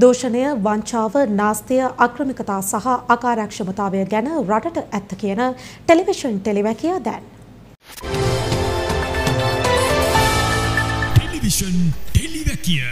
දෝෂණය, වංචාව, නාස්තිය, අක්‍රමිකතා සහ අකාර්යක්ෂමතාවය ගැන රටට ඇත්ත කියන ටෙලිවිෂන් ටෙලිවැකිය දැන්. ටෙලිවිෂන් ටෙලිවැකිය.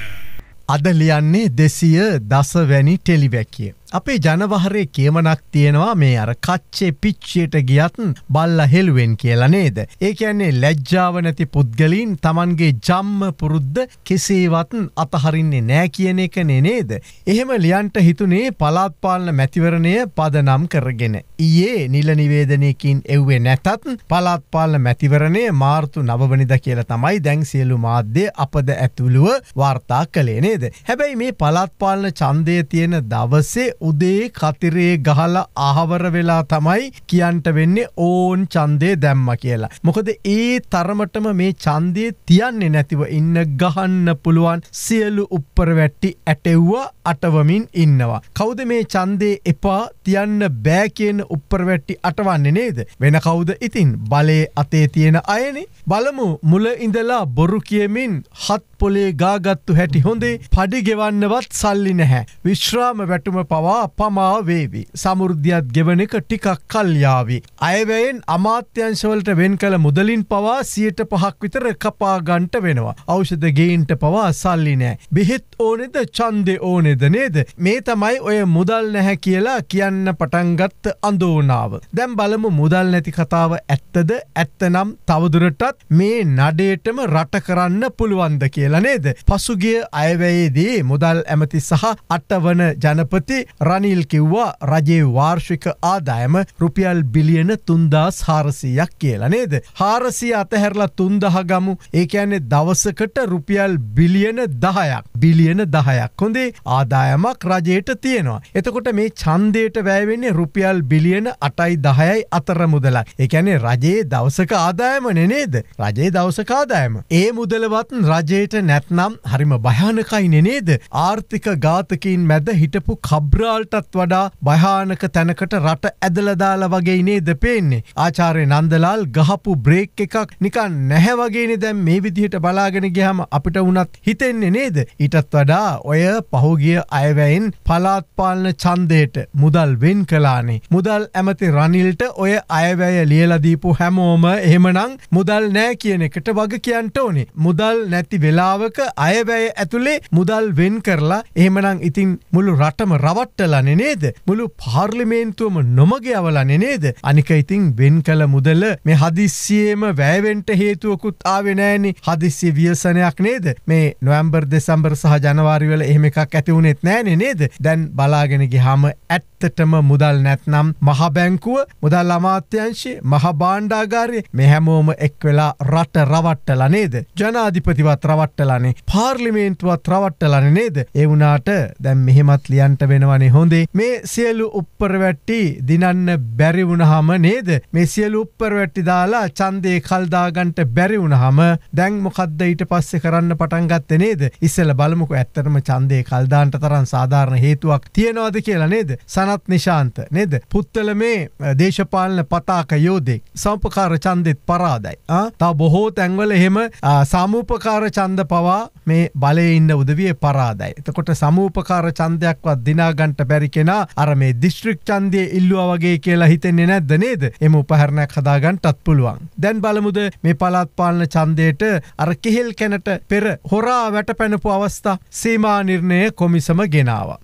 අද ලියන්නේ 200 දසවැනි ටෙලිවැකිය. අපේ ජනවහරේ කියමනක් තියෙනවා මේ අර කච්චේ පිච්චයට ගියත් බල්ල හෙළුවෙන් කියලා නේද. ඒ කියන්නේ ලැජ්ජාව නැති පුද්ගලින් තමන්ගේ ජම්ම පුරුද්ධ කෙසේවත් අතහරින්නේ නෑ කියන එක නේද. එහෙම ලියන්ට හිතුනේ පලාත්පාලන මැතිවරණය පදනම් කරගෙන. ඊයේ නිල නිවේදනයකින් එව්වේ නැතත් පලාත්පාලන මැතිවරණය මාර්තු නවනිද කියලා තමයි දැන් සියලු මාධ්‍ය අපද ඇතුළුව වාර්තා කළේ නේද. හැබැයි මේ පලාත්පාලන චන්දය තියෙන දවසේ උදේ කතිරේ ගහල අහවර වෙලා තමයි කියන්ට වෙන්නේ ඕන් චන්දය දැම්ම කියලා. මොකද ඒ තරමටම මේ චන්දය තියන්නේ නැතිව ඉන්න ගහන්න පුළුවන් සියලු උප්පර වැට්ටි ඇටෙව්වා අටවමින් ඉන්නවා. කෞද මේ චන්දේ එපා තියන්න බෑකෙන් උප්පර වැට්ටි අටවන්නේ නේද. වෙන කවුද ඉතින් බලේ අතේ තියෙන අයනේ. බලමු මුල ඉඳලා බොරු කියමින් හත් පොලේ ගාගත්තු හැටි හොඳේ පඩිගෙවන්නවත් සල්ලි නැහැ. විශ්‍රාම වැටුම පවා පවා පමා වේවි. සමුෘද්ධියත් ගෙවන එක ටිකක් කල්යාවි. අයවැයෙන් අමාත්‍යංශවලට වෙන් කළ මුදලින් පවා සියට පහක් විතර කපාගන්ට වෙනවා. අෞෂධ ගේන්ට පවා සල්ලි නෑ. බෙහෙත් ඕනෙද චන්දෙ ඕනෙද නේද. මේ තමයි ඔය මුදල් නැහැ කියලා කියන්න පටන්ගත්ත අඳෝනාව. දැම් බලමු මුදල් නැති කතාව ඇත්තද ඇත්තනම් තවදුරටත් මේ නඩේටම රට කරන්න පුළුවන්ද කියලා නේද. පසුගිය අයවැයේදී මුදල් ඇමති සහ අටවන ජනපති රනිල් කිව්වා රජයේ වාර්ෂික ආදායම රුපියල් බිලියන තුන්දාස් හාරසීයක් කියලා නේද. හාරසිය අතහැරලා තුන්දහ ගමු ඒකඇන්නේ දවසකට රුපියල් බිලියන දහයක් බිලියන දහයක් හොඳේ ආදායමක් රජයට තියෙනවා. එතකොට මේ චන්දයට වැෑවෙන්නේ රුපියල් බිලියන අටයි දහයයි අතර මුදලා. එකැනේ රජයේ දවසක ආදායමන නේද. රජයේ දවසකාදායම. ඒ මුදලවත් රජයට නැත්නම් හරිම භයානකයිනෙ නේද. ආර්ථික ගාතකින් මැද හිටපු කබ්‍ර ඉරාල්ටත් වඩා භයානක තැනකට රට ඇදලදාලා වගේ නේද පේන්නේ. ආචාර්ය නන්දලාල් ගහපු බ්‍රේක් එකක් නිකන් නැහැ වගේනේ දැන් මේ විදිහට බලාගෙන ගියාම අපිට වුණත් හිතෙන්නේ නේද? ඊටත් වඩා ඔය පහුගිය අයවැයෙන් පලාත් පාලන ඡන්දයට මුදල් වෙන් කළානේ. මුදල් ඇමති රනිල්ට ඔය අයවැය ලියලා දීපු හැමෝම එහෙමනම් මුදල් නෑ කියන එකට වග කියන්න ඕනේ. මුදල් නැති වෙලාවක අයවැය ඇතුලේ මුදල් වෙන් කරලා එහෙමනම් ඉතින් මුළු රටම රවට්ට කොට්ටලන නේද මුළු පාර්ලිමේන්තුවම නොමග අවලන නේද අනික ඉතිං වෙන් කළ මුදල මේ හදිස්සියේම වැෑවෙන්ට හේතුවකුත් ආවෙනෑනි හදිස්සිය වියසනයක් නේද මේ නොවම්බර් දෙසම්බර් සහ ජනවාරිවල එහෙම එකක් ඇතිවුණෙත් නෑන නේද දැන් බලාගෙනගේ හාම ඇත් ඇත්තටම මුදල් නැත්නම් මහබැංකුව මුදල් අමාත්‍යංශේ මහ බාණ්ඩාගාරය මේ හැමෝම එක් වෙලා රට රවට්ටලා නේද ජනාධිපතිවත් රවට්ටලානේ පාර්ලිමේන්තුවත් රවට්ටලන නේද ඒ වුණාට දැන් මෙහෙමත් ලියන්ට වෙනවනේ හොඳේ මේ සියලු උප්පරවැට්ටි දිනන්න බැරි වුණහම නේද මේ සියලු උප්පරවැට්ටි දාලා ඡන්දේ කල්දාගන්ට බැරි වුණහම දැන් මොකද්ද ඊට පස්සේ කරන්න පටන් ගත්තේ නේද ඉස්සෙල්ලා බලමුකෝ ඇත්තටම ඡන්දේ කල්දාන්ට තරම් සාධාරණ හේතුවක් තියනවාද කියලා නේද සනත් සනත් නිශාන්ත නේද පුත්තල මේ දේශපාලන පතාක යෝදෙක් සම්පකාර චන්දෙත් පරාදයි තා බොහෝ තැන්වල එහෙම සමූපකාර චන්ද පවා මේ බලය ඉන්න උදවිය පරාදයි එතකොට සමූපකාර චන්දයක්වත් දිනාගන්ට බැරි කෙනා අර මේ දිස්ත්‍රික් චන්දය ඉල්ලවා වගේ කියලා හිතෙන්නේ නැද්ද නේද එම උපහරණයක් හදාගන්ටත් පුළුවන් දැන් බලමුද මේ පලාත්පාලන චන්දයට අර කිහෙල් කැනට පෙර හොරා වැට පැනපු අවස්ථා සීමා නිර්ණය කොමිසම ගෙනාව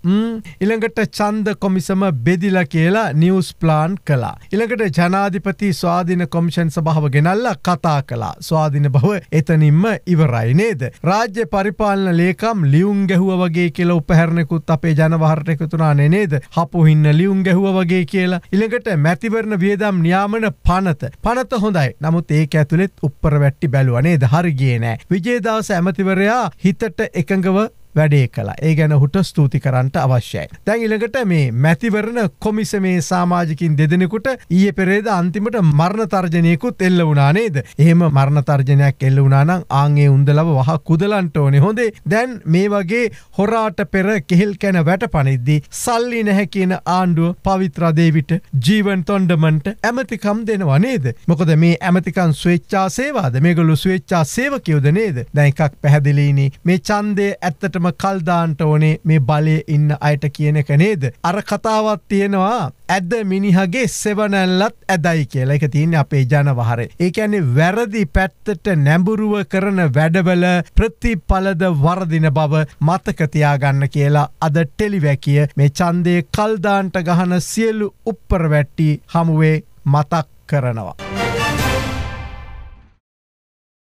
ඉළඟට චන්ද කොමිස දෙපසම බෙදිල කියලා නිවස් ප්ලාන් කලා. ඉළඟට ජනාධිපති ස්වාධින කොමිෂන් සභාව ගෙනල්ල කතා කලා ස්වාධින බව එතනින්ම ඉවරයි නේද. රාජ්‍ය පරිපාලන ලේකම් ලියුම් ගැහුව වගේ කියලා උපහැරණෙකුත් අපේ ජනවාර්ට එකතුනානේ නේද හපුහින්න ලියුම් ගැහුව වගේ කියලා ඉළඟට මැතිවරණ වියදම් න්‍යාමන පනත පනත හොඳයි නමුත් ඒ ඇතුළෙත් උපර වැට්ටි බැලුවනේ දහරිගේ නෑ විජේදවස ඇමතිවරයා හිතට එකඟව වැඩේ කලා ඒ ගැන හුට ස්තුති කරන්නට අවශ්‍යයි. දැන් ඉළඟට මේ මැතිවරණ කොමිස මේ සාමාජිකින් දෙදෙනෙකුට ඊය පෙරේද අන්තිමට මරණ තර්ජනයකුත් එල්ල වුණනේද එහෙම මරණ තර්ජනයක් එල්ල වුණනම් ආගේ උන්දලව වහ කුදලන්ට ඕනෙ හොඳේ දැන් මේ වගේ හොරාට පෙර කෙහෙල් කැන වැට පනිද්දී සල්ලි නැහැ කියන ආණ්ඩුව පවිත්‍රදේවිට ජීවන් තොන්ඩමන්ට ඇමතිකම් දෙනවා නේද. මොකද මේ ඇමතිකන් ස්වේච්චා සේවාද මේගොලු ස්වේච්චා සේවකයවද නේද දැන් එකක් පැහැදිලීනි මේ චන්දය ඇත්තට හරියටම කල්දාන්ට ඕනේ මේ බලය ඉන්න අයට කියන එක නේද. අර කතාවත් තියෙනවා ඇද මිනිහගේ සෙවනැල්ලත් ඇදයි කියලා එක තියන්න අපේ ජනවහරේ. ඒකඇනෙ වැරදි පැත්තට නැඹුරුව කරන වැඩවල ප්‍රතිඵලද වරදින බව මතකතියාගන්න කියලා අද ටෙලිවැකිය මේ චන්දය කල්දාන්ට ගහන සියලු උප්පරවැට්ටි හමුවේ මතක් කරනවා.